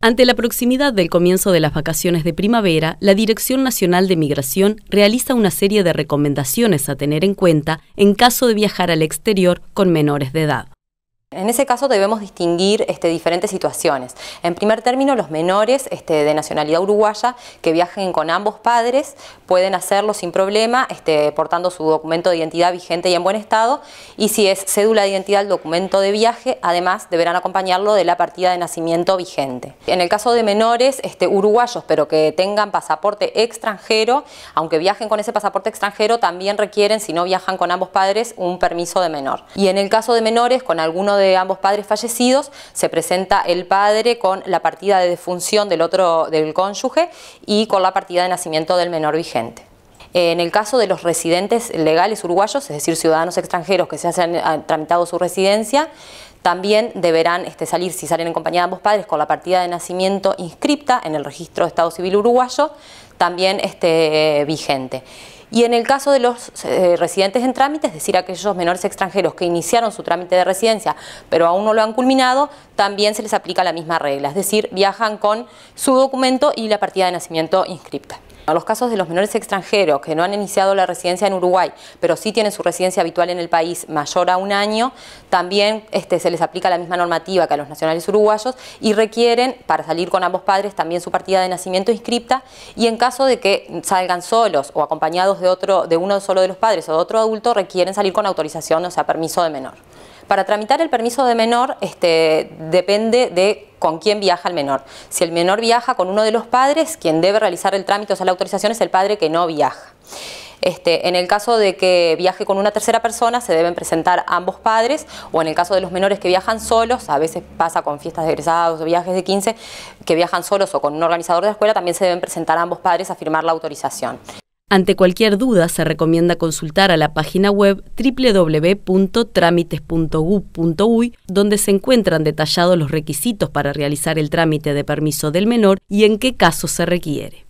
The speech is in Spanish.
Ante la proximidad del comienzo de las vacaciones de primavera, la Dirección Nacional de Migración realiza una serie de recomendaciones a tener en cuenta en caso de viajar al exterior con menores de edad. En ese caso debemos distinguir este, diferentes situaciones. En primer término, los menores este, de nacionalidad uruguaya que viajen con ambos padres pueden hacerlo sin problema, este, portando su documento de identidad vigente y en buen estado, y si es cédula de identidad, el documento de viaje, además deberán acompañarlo de la partida de nacimiento vigente. En el caso de menores uruguayos, pero que tengan pasaporte extranjero, aunque viajen con ese pasaporte extranjero, también requieren, si no viajan con ambos padres, un permiso de menor. Y en el caso de menores con alguno de ambos padres fallecidos, se presenta el padre con la partida de defunción del otro del cónyuge y con la partida de nacimiento del menor vigente en el caso de los residentes legales uruguayos, es decir, ciudadanos extranjeros que se hayan ah, tramitado su residencia, también deberán este, salir, si salen en compañía de ambos padres, con la partida de nacimiento inscripta en el registro de Estado Civil Uruguayo, también este, vigente. Y en el caso de los eh, residentes en trámite, es decir, aquellos menores extranjeros que iniciaron su trámite de residencia pero aún no lo han culminado, también se les aplica la misma regla, es decir, viajan con su documento y la partida de nacimiento inscripta. A los casos de los menores extranjeros que no han iniciado la residencia en Uruguay, pero sí tienen su residencia habitual en el país mayor a un año, también este, se les aplica la misma normativa que a los nacionales uruguayos y requieren, para salir con ambos padres, también su partida de nacimiento inscripta y en caso de que salgan solos o acompañados de, otro, de uno solo de los padres o de otro adulto, requieren salir con autorización, o sea, permiso de menor. Para tramitar el permiso de menor este, depende de con quién viaja el menor. Si el menor viaja con uno de los padres, quien debe realizar el trámite, o sea, la autorización es el padre que no viaja. Este, en el caso de que viaje con una tercera persona, se deben presentar ambos padres, o en el caso de los menores que viajan solos, a veces pasa con fiestas de egresados o viajes de 15, que viajan solos o con un organizador de la escuela, también se deben presentar ambos padres a firmar la autorización. Ante cualquier duda se recomienda consultar a la página web www.trámites.gu.uy, donde se encuentran detallados los requisitos para realizar el trámite de permiso del menor y en qué caso se requiere.